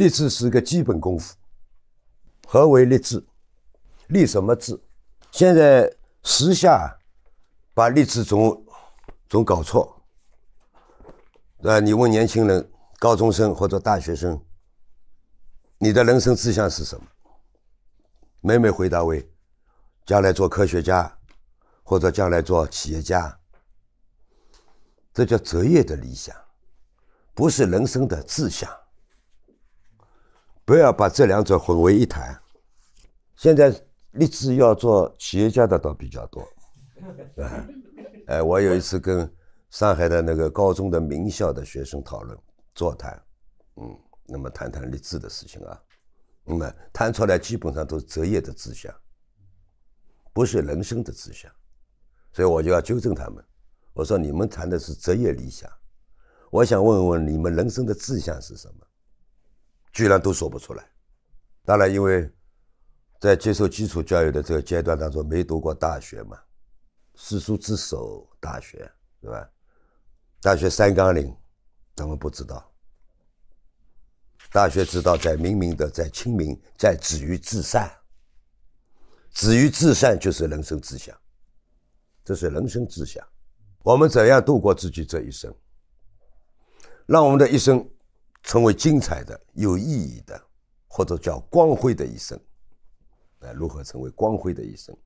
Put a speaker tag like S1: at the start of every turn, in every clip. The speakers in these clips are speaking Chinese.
S1: 立志是个基本功夫。何为立志？立什么志？现在时下把立志总总搞错。啊，你问年轻人、高中生或者大学生，你的人生志向是什么？每每回答为：将来做科学家，或者将来做企业家。这叫择业的理想，不是人生的志向。不要把这两者混为一谈。现在立志要做企业家的倒比较多，啊，哎，我有一次跟上海的那个高中的名校的学生讨论座谈，嗯，那么谈谈立志的事情啊，那么谈出来基本上都是择业的志向，不是人生的志向，所以我就要纠正他们。我说你们谈的是职业理想，我想问问你们人生的志向是什么？居然都说不出来，当然，因为在接受基础教育的这个阶段当中，没读过大学嘛，四书之首大学，对吧？大学三纲领，咱们不知道。大学之道，在明明德，在亲民，在止于至善。止于至善就是人生志向，这是人生志向。我们怎样度过自己这一生？让我们的一生。成为精彩的、有意义的，或者叫光辉的一生，哎，如何成为光辉的一生？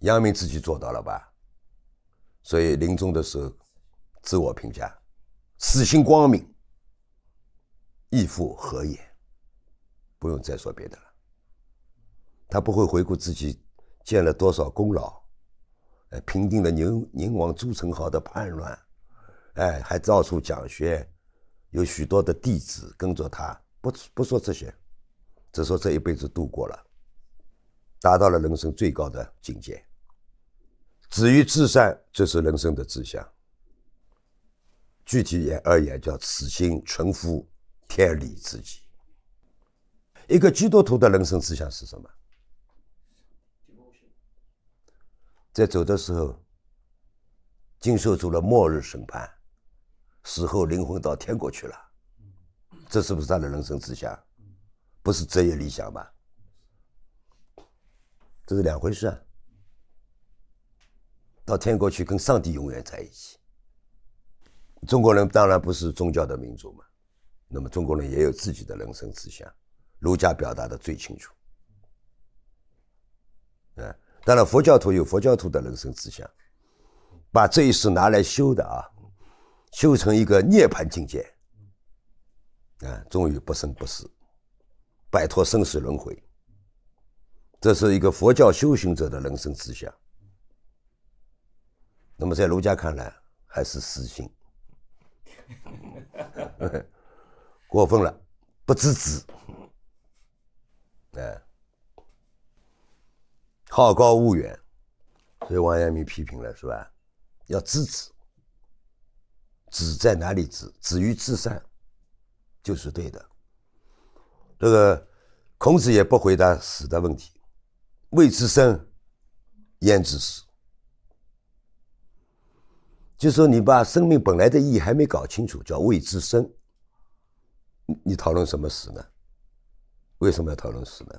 S1: 杨明自己做到了吧？所以临终的时候，自我评价，此心光明，亦复何言？不用再说别的了。他不会回顾自己建了多少功劳，哎，平定了宁宁王朱宸濠的叛乱，哎，还到处讲学。有许多的弟子跟着他，不不说这些，只说这一辈子度过了，达到了人生最高的境界。止于至善，这是人生的志向。具体言而言，叫此心存乎天理之极。一个基督徒的人生志向是什么？在走的时候，经受住了末日审判。死后灵魂到天国去了，这是不是他的人生志向？不是职业理想吧？这是两回事啊！到天国去跟上帝永远在一起。中国人当然不是宗教的民族嘛，那么中国人也有自己的人生志向，儒家表达的最清楚。哎，当然佛教徒有佛教徒的人生志向，把这一世拿来修的啊。修成一个涅槃境界，啊，终于不生不死，摆脱生死轮回。这是一个佛教修行者的人生志向。那么在儒家看来，还是私心，过分了，不知止，哎，好高骛远，所以王阳明批评了，是吧？要知止。子在哪里？子子于至善，就是对的。这个孔子也不回答死的问题，未知生，焉知死？就说你把生命本来的意义还没搞清楚，叫未知生。你讨论什么死呢？为什么要讨论死呢？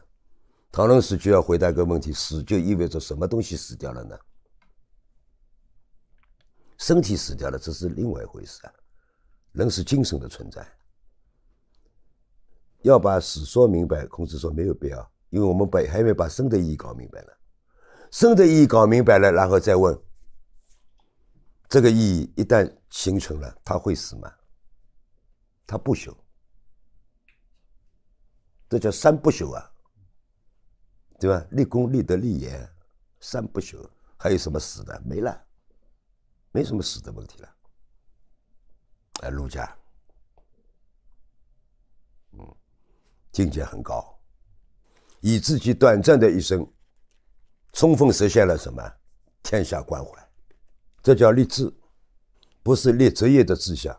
S1: 讨论死就要回答一个问题：死就意味着什么东西死掉了呢？身体死掉了，这是另外一回事啊。人是精神的存在，要把死说明白。孔子说没有必要，因为我们把还没把生的意义搞明白了。生的意义搞明白了，然后再问这个意义一旦形成了，他会死吗？他不朽，这叫三不朽啊，对吧？立功、立德、立言，三不朽，还有什么死的？没了。没什么死的问题了。哎，儒家，嗯，境界很高，以自己短暂的一生，充分实现了什么？天下关怀，这叫立志，不是立职业的志向，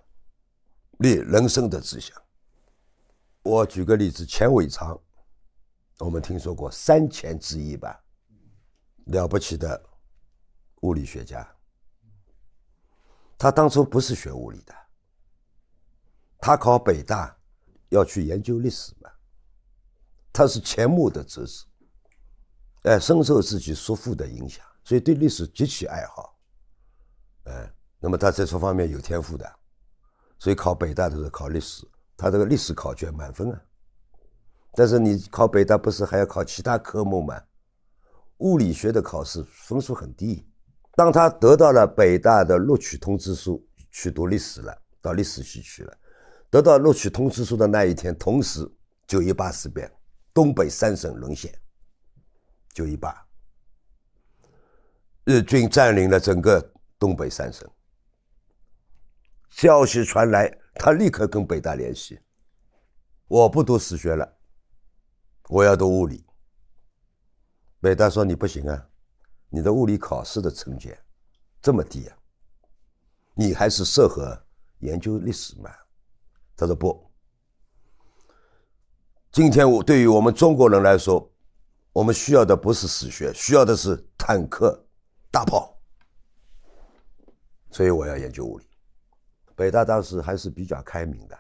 S1: 立人生的志向。我举个例子，钱伟长，我们听说过“三钱”之一吧？了不起的物理学家。他当初不是学物理的，他考北大要去研究历史嘛。他是钱穆的侄子，哎，深受自己叔父的影响，所以对历史极其爱好。哎，那么他在这方面有天赋的，所以考北大都是考历史，他这个历史考卷满分啊。但是你考北大不是还要考其他科目吗？物理学的考试分数很低。当他得到了北大的录取通知书，去读历史了，到历史系去了。得到录取通知书的那一天，同时九一八事变，东北三省沦陷。九一八，日军占领了整个东北三省。消息传来，他立刻跟北大联系。我不读史学了，我要读物理。北大说你不行啊。你的物理考试的成绩这么低呀？你还是适合研究历史吗？他说不。今天我对于我们中国人来说，我们需要的不是史学，需要的是坦克、大炮。所以我要研究物理。北大当时还是比较开明的，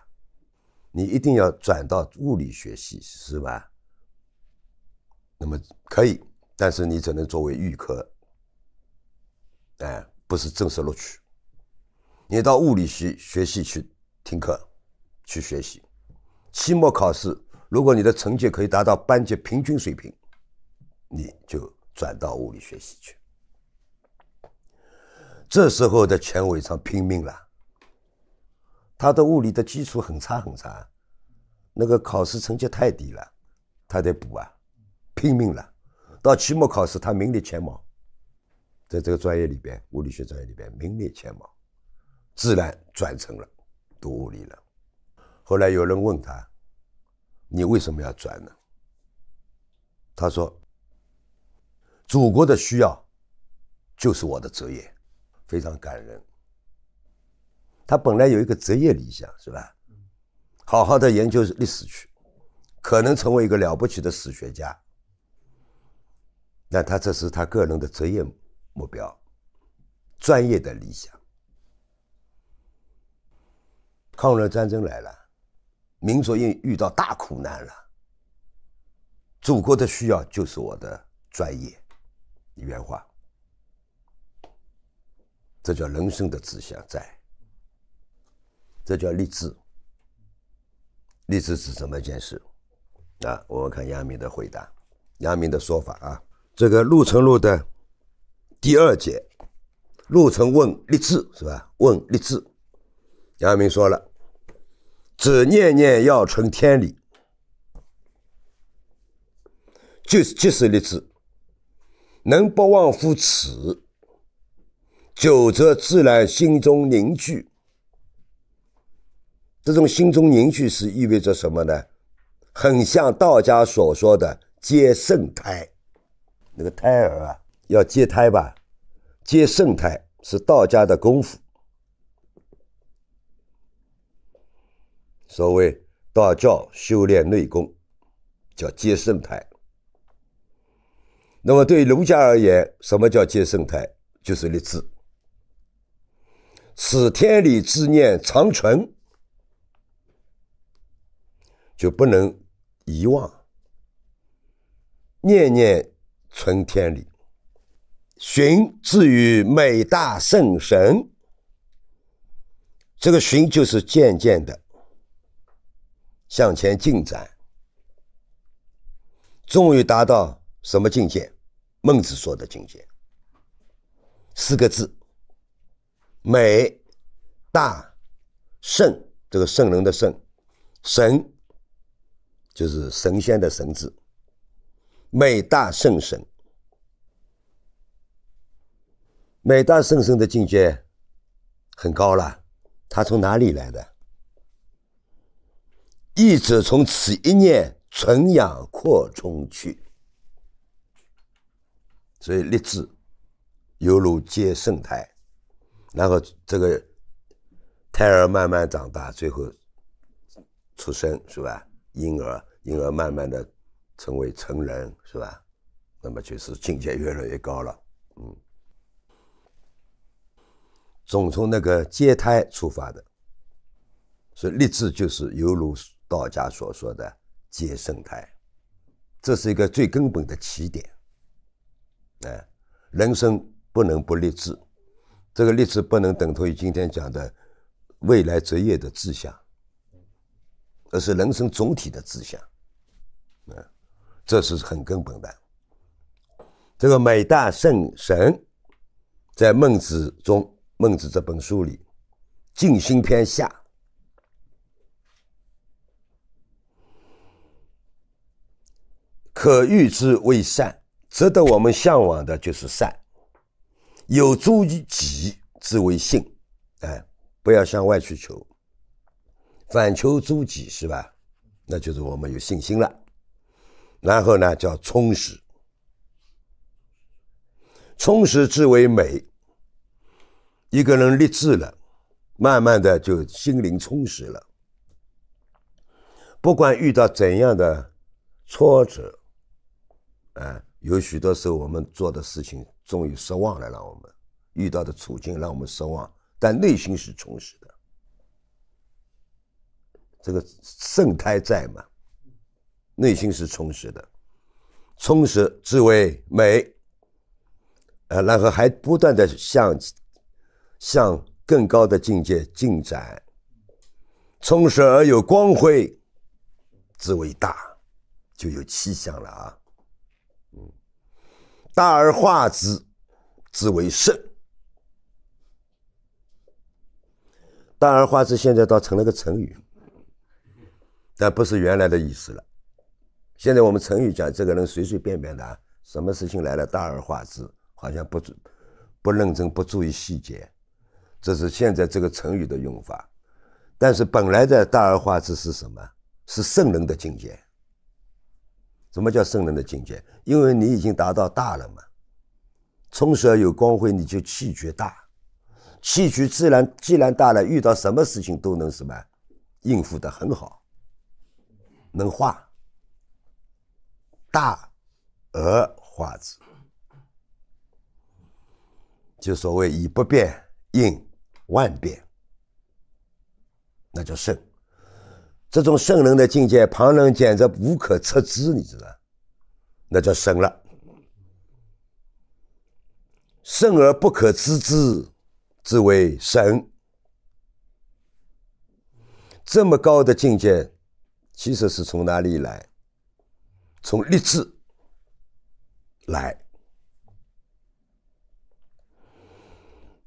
S1: 你一定要转到物理学系，是吧？那么可以。但是你只能作为预科，哎，不是正式录取。你到物理系学系去听课，去学习。期末考试，如果你的成绩可以达到班级平均水平，你就转到物理学习去。这时候的钱伟长拼命了，他的物理的基础很差很差，那个考试成绩太低了，他得补啊，拼命了。到期末考试，他名列前茅，在这个专业里边，物理学专业里边名列前茅，自然转成了读物理了。后来有人问他：“你为什么要转呢？”他说：“祖国的需要就是我的职业，非常感人。”他本来有一个职业理想，是吧？好好的研究历史去，可能成为一个了不起的史学家。那他这是他个人的职业目标、专业的理想。抗日战争来了，民族遇遇到大苦难了，祖国的需要就是我的专业，原话，这叫人生的志向在，这叫立志。励志是什么件事？啊，我看杨明的回答，杨明的说法啊。这个《鹿城路的第二节，鹿城问立志是吧？问立志，杨明说了：“只念念要存天理，就是即是立志，能不忘乎此，久则自然心中凝聚。这种心中凝聚是意味着什么呢？很像道家所说的‘皆圣胎’。”这个胎儿啊，要接胎吧？接圣胎是道家的功夫，所谓道教修炼内功，叫接圣胎。那么对儒家而言，什么叫接圣胎？就是立志，此天理之念长存，就不能遗忘，念念。春天里。寻至于美大圣神。这个寻就是渐渐的向前进展，终于达到什么境界？孟子说的境界，四个字：美大圣。这个圣人的圣，神就是神仙的神字。美大圣神。美大圣深的境界很高了。他从哪里来的？一直从此一念存养扩充去，所以立志犹如接圣胎，然后这个胎儿慢慢长大，最后出生是吧？婴儿，婴儿慢慢的。成为成人是吧？那么就是境界越来越高了。嗯，总从那个接胎出发的，所以立志就是犹如道家所说的接圣胎，这是一个最根本的起点。哎，人生不能不立志，这个立志不能等同于今天讲的未来职业的志向，而是人生总体的志向。嗯。这是很根本的。这个美大圣神，在《孟子》中，《孟子》这本书里，《尽心篇下》可欲之为善，值得我们向往的就是善，有诸于己之为性。哎，不要向外去求，反求诸己是吧？那就是我们有信心了。然后呢，叫充实。充实之为美。一个人立志了，慢慢的就心灵充实了。不管遇到怎样的挫折，哎，有许多时候我们做的事情终于失望了，让我们遇到的处境让我们失望，但内心是充实的。这个圣胎在嘛？内心是充实的，充实之为美，呃，然后还不断的向向更高的境界进展，充实而有光辉，之为大，就有气象了啊，嗯，大而化之，之为圣，大而化之现在倒成了个成语，但不是原来的意思了。现在我们成语讲这个人随随便便的，什么事情来了大而化之，好像不不认真、不注意细节，这是现在这个成语的用法。但是本来的大而化之是什么？是圣人的境界。什么叫圣人的境界？因为你已经达到大了嘛，从小有光辉，你就气绝大，气绝自然既然大了，遇到什么事情都能什么，应付得很好，能化。大而化之，就所谓以不变应万变，那叫圣。这种圣人的境界，旁人简直无可测知，你知道？那叫神了。圣而不可知之，之为神。这么高的境界，其实是从哪里来？从立志来，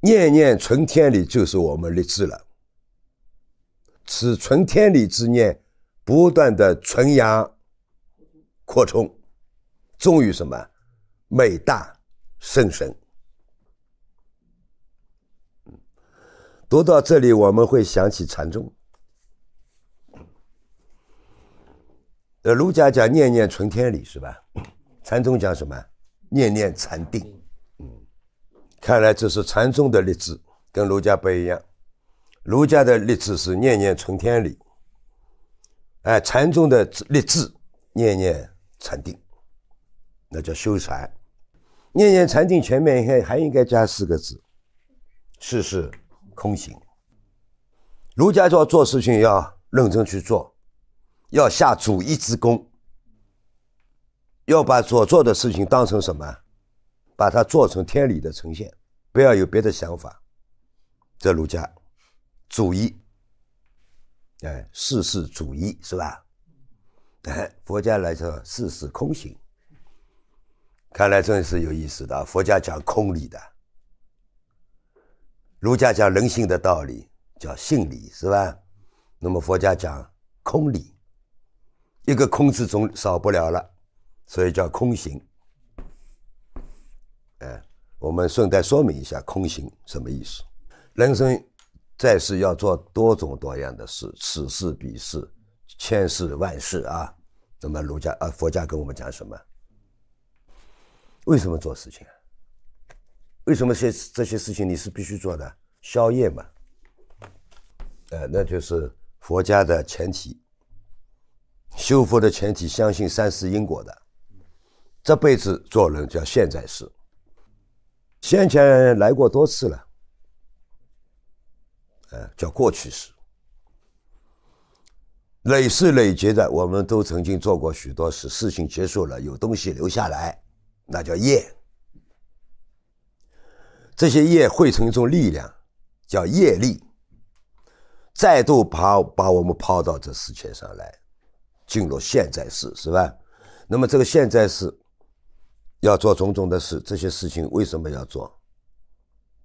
S1: 念念存天理，就是我们立志了。此存天理之念，不断的存阳扩充，终于什么，美大甚深。读到这里，我们会想起禅宗。呃，儒家讲念念存天理，是吧？禅宗讲什么？念念禅定。嗯，看来这是禅宗的励志，跟儒家不一样。儒家的励志是念念存天理。哎，禅宗的励志念念禅定，那叫修禅。念念禅定前面还还应该加四个字：事事空行。儒家说做事情要认真去做。要下主一之功，要把所做的事情当成什么，把它做成天理的呈现，不要有别的想法。这儒家，主义，哎，事事主义是吧？哎，佛家来说，事事空行。看来真是有意思的，佛家讲空理的，儒家讲人性的道理叫性理是吧？那么佛家讲空理。一个“空”字总少不了了，所以叫空行。哎，我们顺带说明一下，空行什么意思？人生在世要做多种多样的事，此事彼事，千事万事啊。那么，儒家啊、佛家跟我们讲什么？为什么做事情？为什么些这些事情你是必须做的？宵夜嘛。哎，那就是佛家的前提。修复的前提，相信三世因果的，这辈子做人叫现在世，先前来过多次了，呃，叫过去式。累世累劫的，我们都曾经做过许多事，事情结束了，有东西留下来，那叫业，这些业汇成一种力量，叫业力，再度把把我们抛到这世界上来。进入现在世是吧？那么这个现在世要做种种的事，这些事情为什么要做？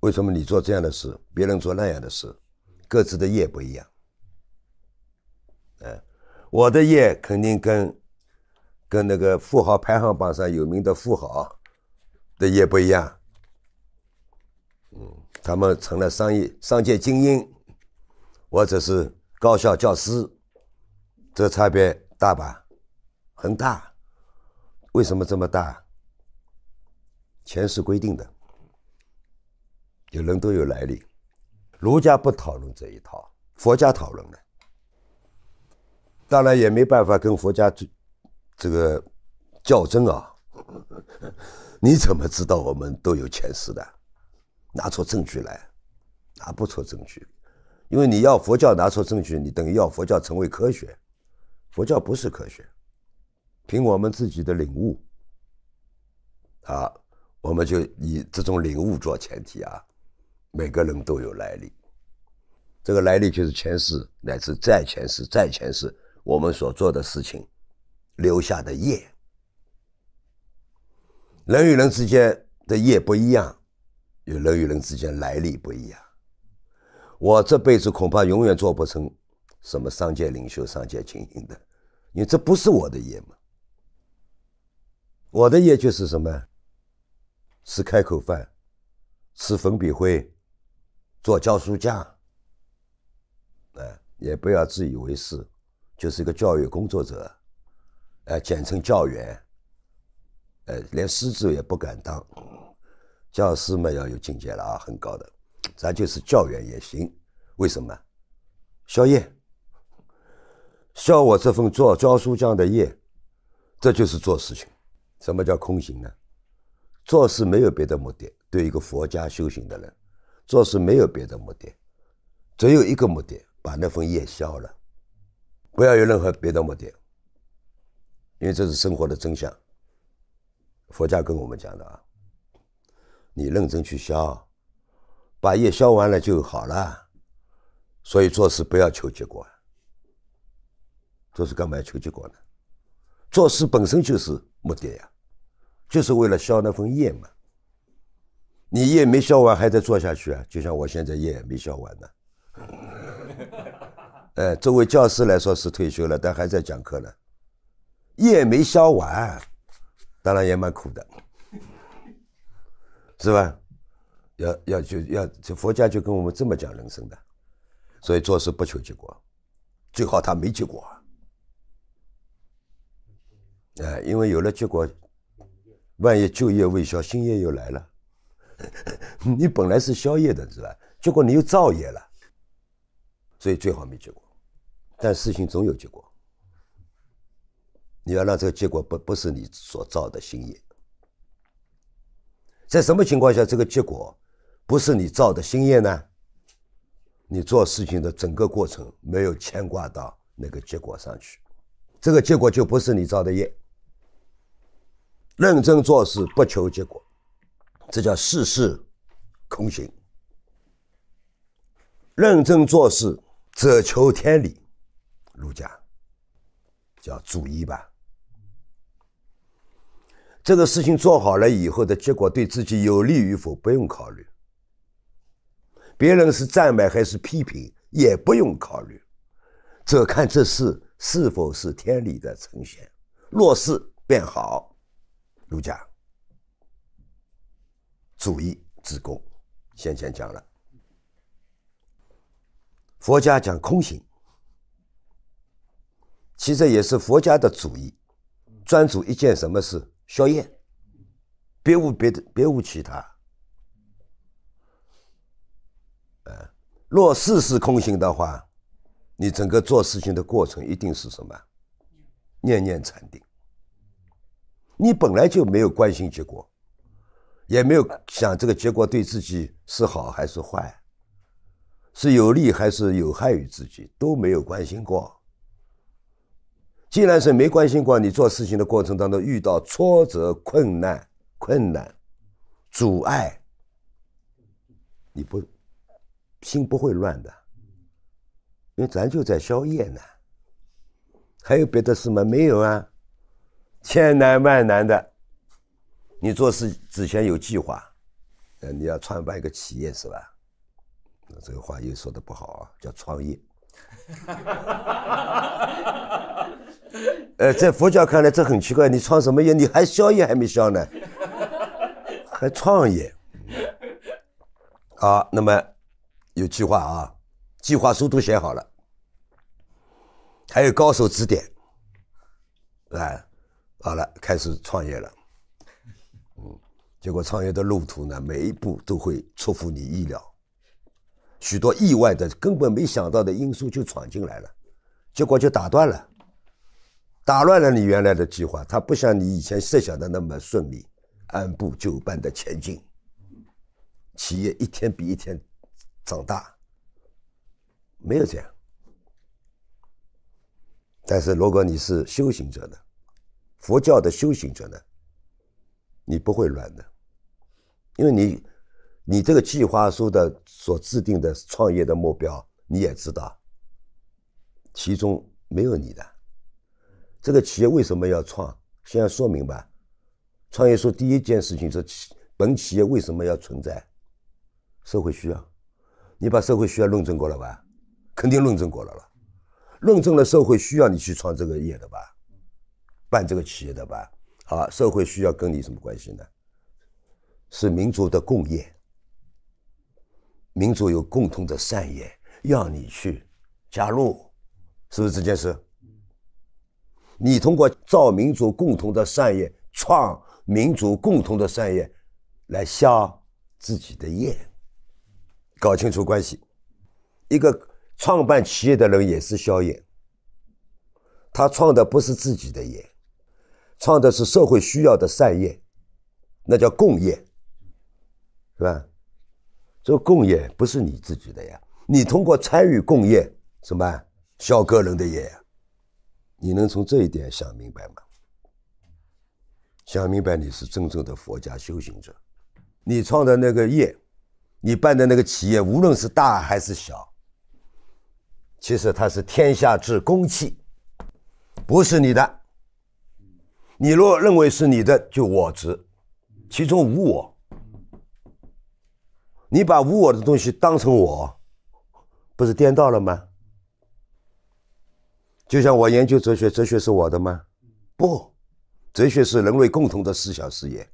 S1: 为什么你做这样的事，别人做那样的事，各自的业不一样。哎，我的业肯定跟跟那个富豪排行榜上有名的富豪的业不一样。嗯，他们成了商业商界精英，或者是高校教师，这差别。大吧，很大，为什么这么大？前世规定的，有人都有来历。儒家不讨论这一套，佛家讨论的。当然也没办法跟佛家这这个较真啊。你怎么知道我们都有前世的？拿出证据来，拿不出证据，因为你要佛教拿出证据，你等于要佛教成为科学。佛教不是科学，凭我们自己的领悟，啊，我们就以这种领悟做前提啊。每个人都有来历，这个来历就是前世乃至再前世、再前世我们所做的事情留下的业。人与人之间的业不一样，与人与人之间来历不一样。我这辈子恐怕永远做不成什么商界领袖、商界精英的。因为这不是我的业嘛，我的业就是什么？吃开口饭，吃粉笔灰，做教书匠。哎，也不要自以为是，就是一个教育工作者，哎，简称教员。哎，连师资也不敢当，教师嘛要有境界了啊，很高的，咱就是教员也行，为什么？宵夜。消我这份做教书匠的业，这就是做事情。什么叫空行呢？做事没有别的目的。对一个佛家修行的人，做事没有别的目的，只有一个目的，把那份业消了，不要有任何别的目的，因为这是生活的真相。佛家跟我们讲的啊，你认真去消，把业消完了就好了。所以做事不要求结果。都是干嘛求结果呢？做事本身就是目的呀，就是为了消那份业嘛。你业没消完，还得做下去啊。就像我现在业也没消完呢。哎，作为教师来说是退休了，但还在讲课呢，业没消完，当然也蛮苦的，是吧？要要就要，佛家就跟我们这么讲人生的，所以做事不求结果，最好他没结果。哎，因为有了结果，万一旧业未消，新业又来了，你本来是消业的是吧？结果你又造业了，所以最好没结果。但事情总有结果，你要让这个结果不不是你所造的新业。在什么情况下这个结果不是你造的新业呢？你做事情的整个过程没有牵挂到那个结果上去，这个结果就不是你造的业。认真做事不求结果，这叫事事空行。认真做事只求天理，儒家叫主义吧。这个事情做好了以后的结果对自己有利与否不用考虑，别人是赞美还是批评也不用考虑，只看这事是否是天理的呈现，若是便好。儒家，主义之功，先前讲了。佛家讲空行，其实也是佛家的主义，专注一件什么事，消业，别无别的，别无其他。啊，若事事空心的话，你整个做事情的过程一定是什么？念念禅定。你本来就没有关心结果，也没有想这个结果对自己是好还是坏，是有利还是有害于自己，都没有关心过。既然是没关心过，你做事情的过程当中遇到挫折、困难、困难、阻碍，你不心不会乱的，因为咱就在宵夜呢。还有别的事吗？没有啊。千难万难的，你做事之前有计划，呃，你要创办一个企业是吧？那这个话又说的不好啊，叫创业。呃，在佛教看来这很奇怪，你创什么业？你还消业还没消呢，还创业？好，那么有计划啊，计划书都写好了，还有高手指点，啊。好了，开始创业了。嗯，结果创业的路途呢，每一步都会出乎你意料，许多意外的、根本没想到的因素就闯进来了，结果就打断了，打乱了你原来的计划。它不像你以前设想的那么顺利，按部就班的前进，企业一天比一天长大，没有这样。但是如果你是修行者呢，佛教的修行者呢，你不会乱的，因为你你这个计划书的所制定的创业的目标你也知道，其中没有你的。这个企业为什么要创？先要说明白，创业书第一件事情是企本企业为什么要存在？社会需要，你把社会需要论证过了吧？肯定论证过了了，论证了社会需要你去创这个业的吧？办这个企业的吧，好，社会需要跟你什么关系呢？是民族的共业，民族有共同的善业，要你去加入，是不是这件事？你通过造民族共同的善业，创民族共同的善业，来消自己的业，搞清楚关系。一个创办企业的人也是消业，他创的不是自己的业。创的是社会需要的善业，那叫共业，是吧？这个共业不是你自己的呀，你通过参与共业，什么消个人的业？呀？你能从这一点想明白吗？想明白，你是真正的佛家修行者。你创的那个业，你办的那个企业，无论是大还是小，其实它是天下之公器，不是你的。你若认为是你的，就我执，其中无我。你把无我的东西当成我，不是颠倒了吗？就像我研究哲学，哲学是我的吗？不，哲学是人类共同的思想事业，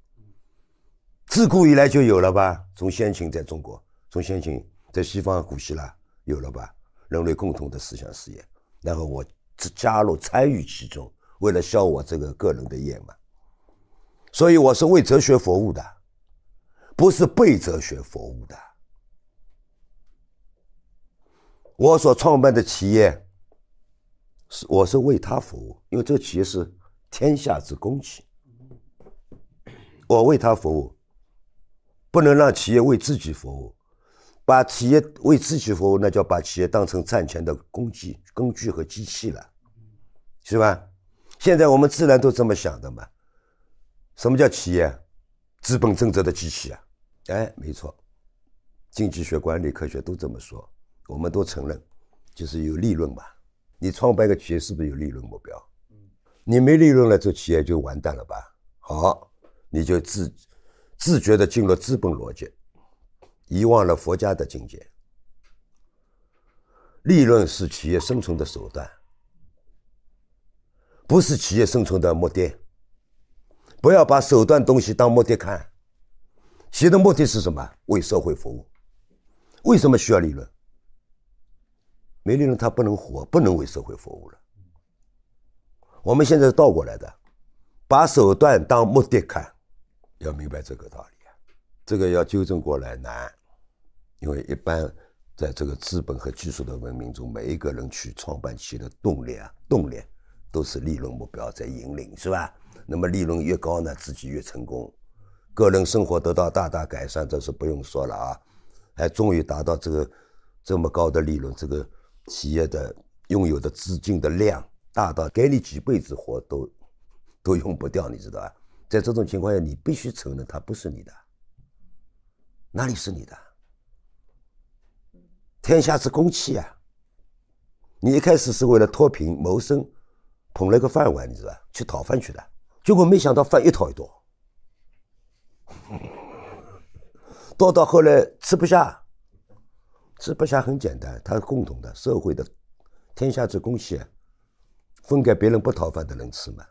S1: 自古以来就有了吧？从先秦在中国，从先秦在西方古希腊有了吧？人类共同的思想事业，然后我只加入参与其中。为了消我这个个人的业嘛，所以我是为哲学服务的，不是被哲学服务的。我所创办的企业，是我是为他服务，因为这个企业是天下之公器，我为他服务，不能让企业为自己服务，把企业为自己服务，那叫把企业当成赚钱的工具、工具和机器了，是吧？现在我们自然都这么想的嘛，什么叫企业？资本政策的机器啊？哎，没错，经济学、管理科学都这么说，我们都承认，就是有利润嘛。你创办一个企业是不是有利润目标？你没利润了，这企业就完蛋了吧？好，你就自自觉的进入资本逻辑，遗忘了佛家的境界。利润是企业生存的手段。不是企业生存的目的，不要把手段东西当目的看，企业的目的是什么？为社会服务。为什么需要利润？没利润它不能活，不能为社会服务了。我们现在是倒过来的，把手段当目的看，要明白这个道理啊。这个要纠正过来难，因为一般在这个资本和技术的文明中，每一个人去创办企业的动力啊，动力。都是利润目标在引领，是吧？那么利润越高呢，自己越成功，个人生活得到大大改善，这是不用说了啊。还终于达到这个这么高的利润，这个企业的拥有的资金的量大到给你几辈子活都都用不掉，你知道吧？在这种情况下，你必须承认它不是你的，哪里是你的？天下之公器啊！你一开始是为了脱贫谋生。捧了个饭碗，你知道？去讨饭去了，结果没想到饭一讨一多。到到后来吃不下，吃不下很简单，它是共同的社会的天下之公器，分给别人不讨饭的人吃嘛。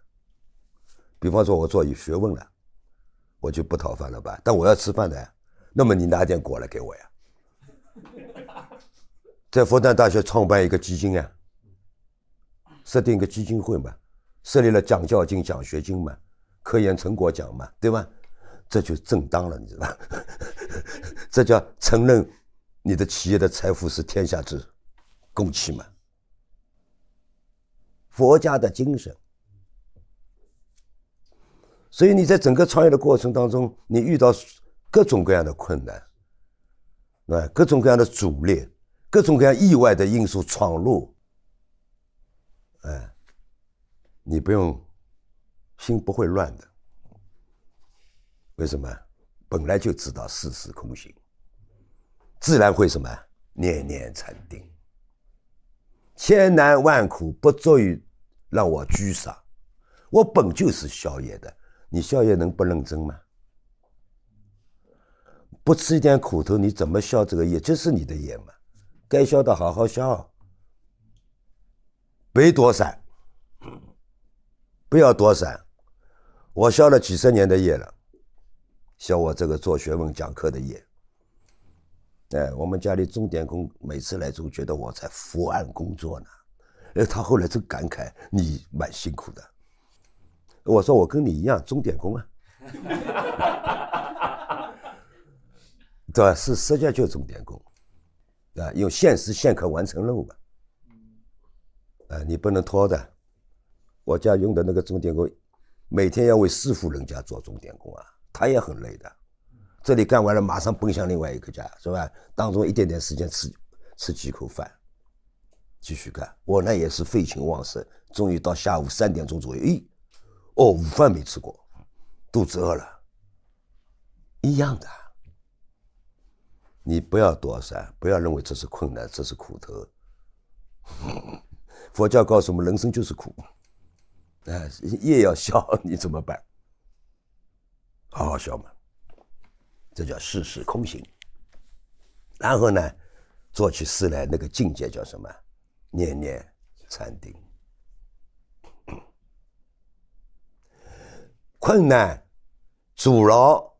S1: 比方说，我做有学问了，我就不讨饭了吧？但我要吃饭的，那么你拿点果来给我呀？在复旦大学创办一个基金呀？设定一个基金会嘛，设立了奖教金、奖学金嘛，科研成果奖嘛，对吧？这就正当了，你知道吧？这叫承认你的企业的财富是天下之公器嘛。佛家的精神。所以你在整个创业的过程当中，你遇到各种各样的困难，啊，各种各样的阻力，各种各样意外的因素闯入。哎，你不用心不会乱的，为什么？本来就知道事事空心，自然会什么？念念禅定，千难万苦不足以让我居上，我本就是消业的，你消业能不认真吗？不吃一点苦头，你怎么消这个业？这是你的业嘛？该消的好好消。别躲闪，不要躲闪。我消了几十年的业了，消我这个做学问讲课的业。哎，我们家里钟点工每次来住，觉得我在伏案工作呢。哎，他后来就感慨：“你蛮辛苦的。”我说：“我跟你一样，钟点工啊。”对，是实际上就钟点工，啊，用限时限刻完成任务嘛。你不能拖的。我家用的那个钟点工，每天要为四户人家做钟点工啊，他也很累的。这里干完了，马上奔向另外一个家，是吧？当中一点点时间吃吃几口饭，继续干。我呢也是废寝忘食，终于到下午三点钟左右，咦，哦，午饭没吃过，肚子饿了。一样的，你不要躲闪，不要认为这是困难，这是苦头。佛教告诉我们，人生就是苦，哎，夜要笑，你怎么办？好好笑嘛，这叫世事空心。然后呢，做起事来那个境界叫什么？念念禅定。困难、阻挠、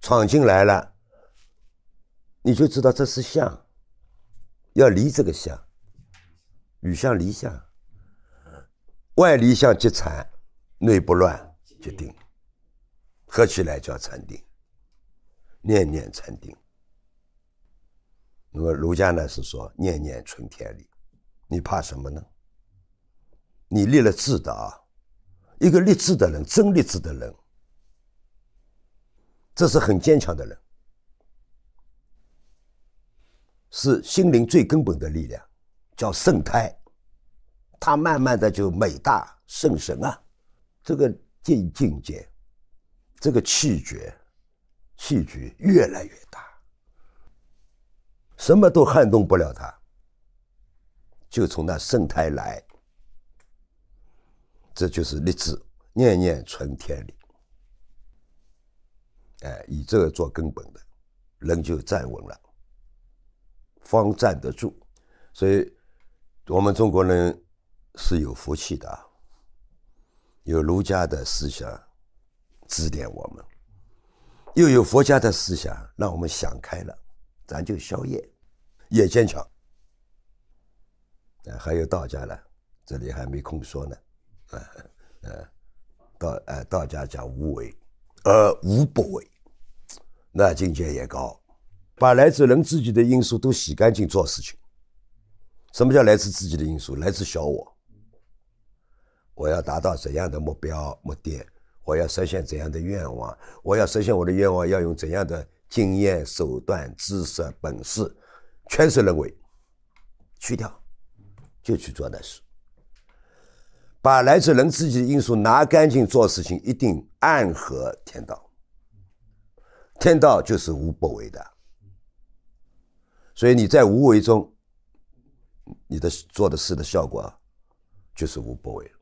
S1: 闯进来了，你就知道这是相，要离这个相。雨相离相，外离相即禅，内不乱即定。合起来叫禅定。念念禅定。那么儒家呢是说念念存天理，你怕什么呢？你立了志的啊，一个立志的人，真立志的人，这是很坚强的人，是心灵最根本的力量。叫圣胎，他慢慢的就美大圣神啊，这个境境界，这个气绝，气局越来越大，什么都撼动不了他。就从那圣胎来，这就是立志，念念存天理，哎，以这个做根本的，人就站稳了，方站得住，所以。我们中国人是有福气的，有儒家的思想指点我们，又有佛家的思想让我们想开了，咱就消业，也坚强。哎，还有道家呢，这里还没空说呢。呃呃，道哎道家讲无为而无不为，那境界也高，把来自人自己的因素都洗干净做事情。什么叫来自自己的因素？来自小我。我要达到怎样的目标、目的？我要实现怎样的愿望？我要实现我的愿望，要用怎样的经验、手段、知识、本事？全是人为，去掉，就去做那事。把来自人自己的因素拿干净，做事情一定暗合天道。天道就是无不为的，所以你在无为中。你的做的事的效果，就是无不为，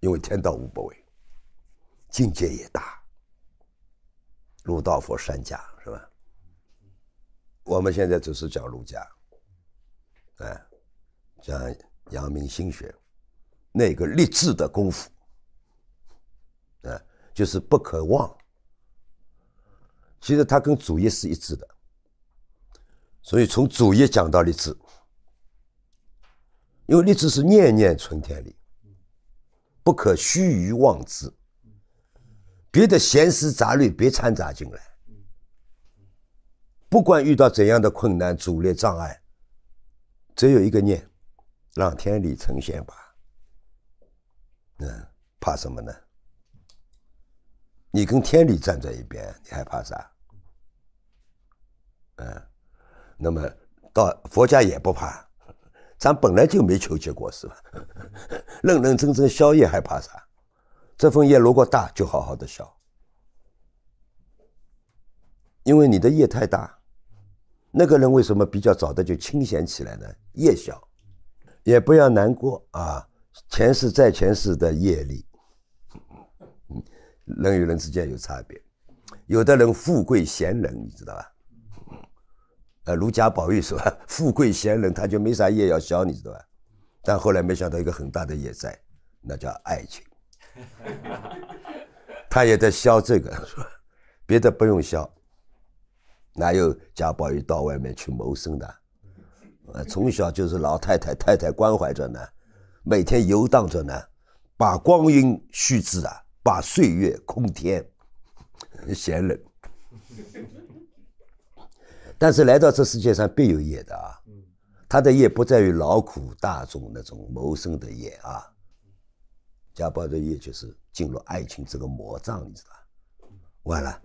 S1: 因为天道无不为，境界也大。儒道佛三家是吧？我们现在只是讲儒家，哎，讲阳明心学，那个立志的功夫，哎，就是不可忘。其实它跟主业是一致的，所以从主业讲到立志。因为立志是念念存天理，不可须臾忘之。别的闲思杂虑别掺杂进来。不管遇到怎样的困难、阻力、障碍，只有一个念，让天理呈现吧。嗯，怕什么呢？你跟天理站在一边，你还怕啥？嗯，那么到佛家也不怕。咱本来就没求结果，是吧？认认真真宵夜还怕啥？这份业如果大，就好好的消。因为你的业太大。那个人为什么比较早的就清闲起来呢？业小，也不要难过啊。前世在前世的业力，人与人之间有差别，有的人富贵闲人，你知道吧？呃，如贾宝玉说：“富贵闲人，他就没啥业要消，你知道吧？但后来没想到一个很大的业在，那叫爱情，他也在消这个。说别的不用消，哪有贾宝玉到外面去谋生的？呃，从小就是老太太太太关怀着呢，每天游荡着呢，把光阴虚掷啊，把岁月空天，闲人。” 但是来到这世界上必有业的啊，他的业不在于劳苦大众那种谋生的业啊，家暴的业就是进入爱情这个魔障，你知道？完了。